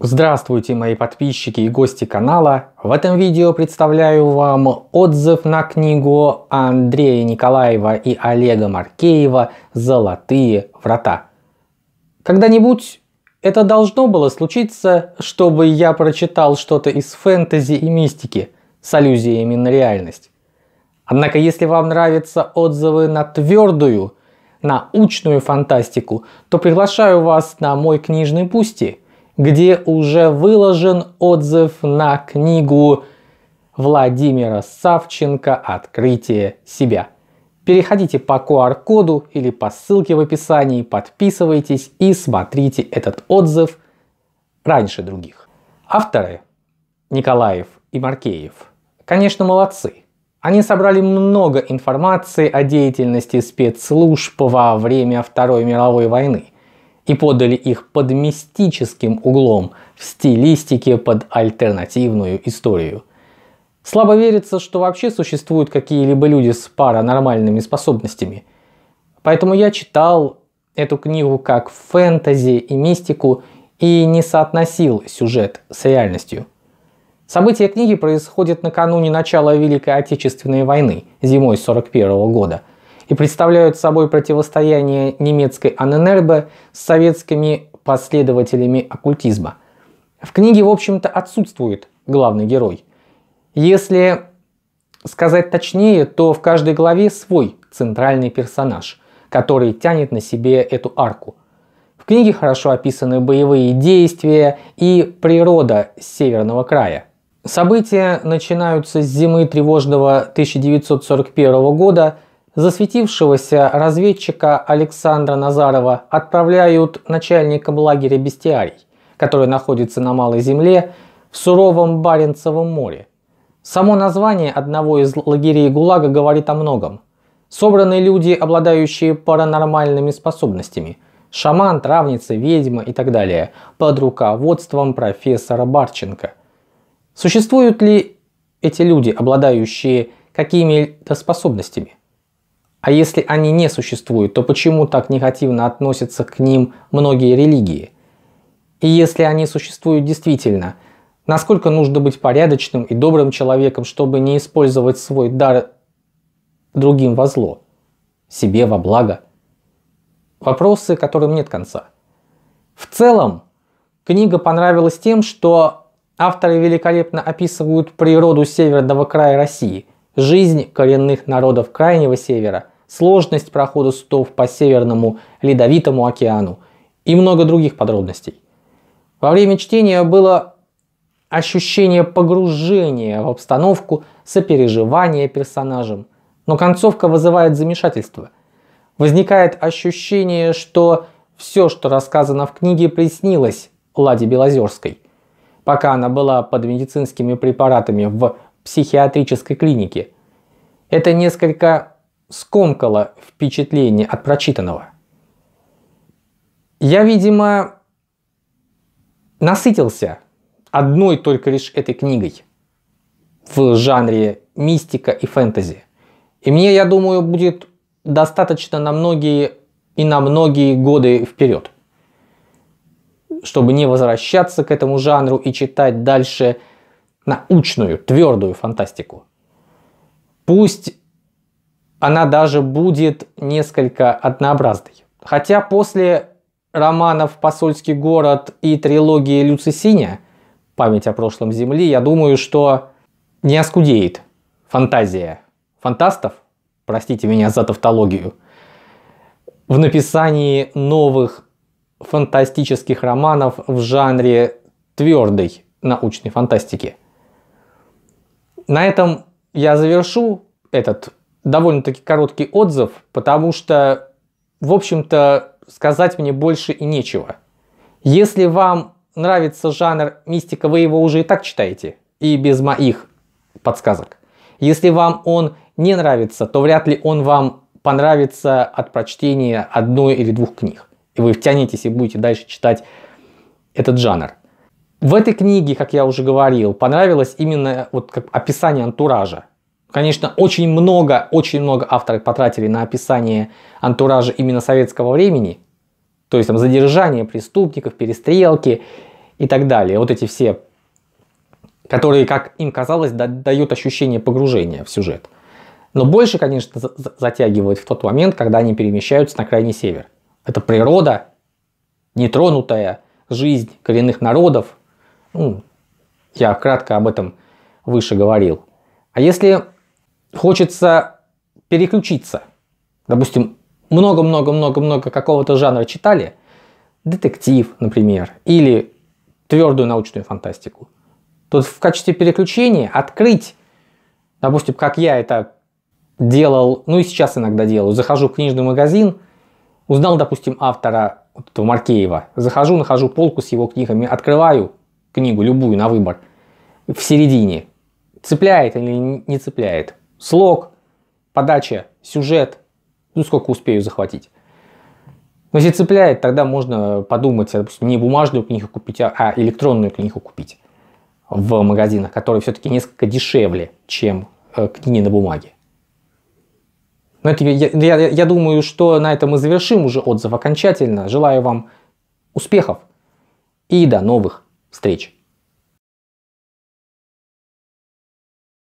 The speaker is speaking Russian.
Здравствуйте, мои подписчики и гости канала. В этом видео представляю вам отзыв на книгу Андрея Николаева и Олега Маркеева «Золотые врата». Когда-нибудь это должно было случиться, чтобы я прочитал что-то из фэнтези и мистики с аллюзиями на реальность. Однако, если вам нравятся отзывы на твердую, научную фантастику, то приглашаю вас на мой книжный пусти – где уже выложен отзыв на книгу Владимира Савченко «Открытие себя». Переходите по QR-коду или по ссылке в описании, подписывайтесь и смотрите этот отзыв раньше других. Авторы Николаев и Маркеев, конечно, молодцы. Они собрали много информации о деятельности спецслужб во время Второй мировой войны – и подали их под мистическим углом в стилистике под альтернативную историю. Слабо верится, что вообще существуют какие-либо люди с паранормальными способностями. Поэтому я читал эту книгу как фэнтези и мистику и не соотносил сюжет с реальностью. События книги происходят накануне начала Великой Отечественной войны, зимой 41 года и представляют собой противостояние немецкой Аненербе с советскими последователями оккультизма. В книге, в общем-то, отсутствует главный герой. Если сказать точнее, то в каждой главе свой центральный персонаж, который тянет на себе эту арку. В книге хорошо описаны боевые действия и природа северного края. События начинаются с зимы тревожного 1941 года Засветившегося разведчика Александра Назарова отправляют начальником лагеря «Бестиарий», который находится на Малой Земле в суровом Баренцевом море. Само название одного из лагерей ГУЛАГа говорит о многом. Собраны люди, обладающие паранормальными способностями – шаман, травница, ведьма и так далее, под руководством профессора Барченко. Существуют ли эти люди, обладающие какими-то способностями? А если они не существуют, то почему так негативно относятся к ним многие религии? И если они существуют действительно, насколько нужно быть порядочным и добрым человеком, чтобы не использовать свой дар другим во зло, себе во благо? Вопросы, которым нет конца. В целом, книга понравилась тем, что авторы великолепно описывают природу северного края России – жизнь коренных народов Крайнего Севера, сложность прохода судов по Северному Ледовитому океану и много других подробностей. Во время чтения было ощущение погружения в обстановку, сопереживания персонажам, но концовка вызывает замешательство. Возникает ощущение, что все, что рассказано в книге, приснилось Ладе Белозерской, пока она была под медицинскими препаратами в психиатрической клинике. Это несколько скомкало впечатление от прочитанного. Я, видимо, насытился одной только лишь этой книгой в жанре мистика и фэнтези. И мне, я думаю, будет достаточно на многие и на многие годы вперед, чтобы не возвращаться к этому жанру и читать дальше научную, твердую фантастику. Пусть она даже будет несколько однообразной. Хотя после романов «Посольский город» и трилогии Люци Синя «Память о прошлом Земли», я думаю, что не оскудеет фантазия фантастов, простите меня за тавтологию, в написании новых фантастических романов в жанре твердой научной фантастики – на этом я завершу этот довольно-таки короткий отзыв, потому что, в общем-то, сказать мне больше и нечего. Если вам нравится жанр мистика, вы его уже и так читаете, и без моих подсказок. Если вам он не нравится, то вряд ли он вам понравится от прочтения одной или двух книг. И вы втянетесь и будете дальше читать этот жанр. В этой книге, как я уже говорил, понравилось именно вот как описание антуража. Конечно, очень много, очень много авторов потратили на описание антуража именно советского времени. То есть там задержание преступников, перестрелки и так далее. Вот эти все, которые, как им казалось, дают ощущение погружения в сюжет. Но больше, конечно, затягивает в тот момент, когда они перемещаются на крайний север. Это природа, нетронутая жизнь коренных народов, ну, я кратко об этом выше говорил. А если хочется переключиться, допустим, много-много-много-много какого-то жанра читали, детектив, например, или твердую научную фантастику, то в качестве переключения открыть, допустим, как я это делал, ну и сейчас иногда делаю, захожу в книжный магазин, узнал, допустим, автора вот этого Маркеева, захожу, нахожу полку с его книгами, открываю, книгу, любую на выбор, в середине. Цепляет или не цепляет. Слог, подача, сюжет. Ну, сколько успею захватить. Но если цепляет, тогда можно подумать, допустим, не бумажную книгу купить, а, а электронную книгу купить в магазинах, которые все-таки несколько дешевле, чем э, книги на бумаге. Но это, я, я, я думаю, что на этом мы завершим уже отзыв окончательно. Желаю вам успехов и до новых встреч!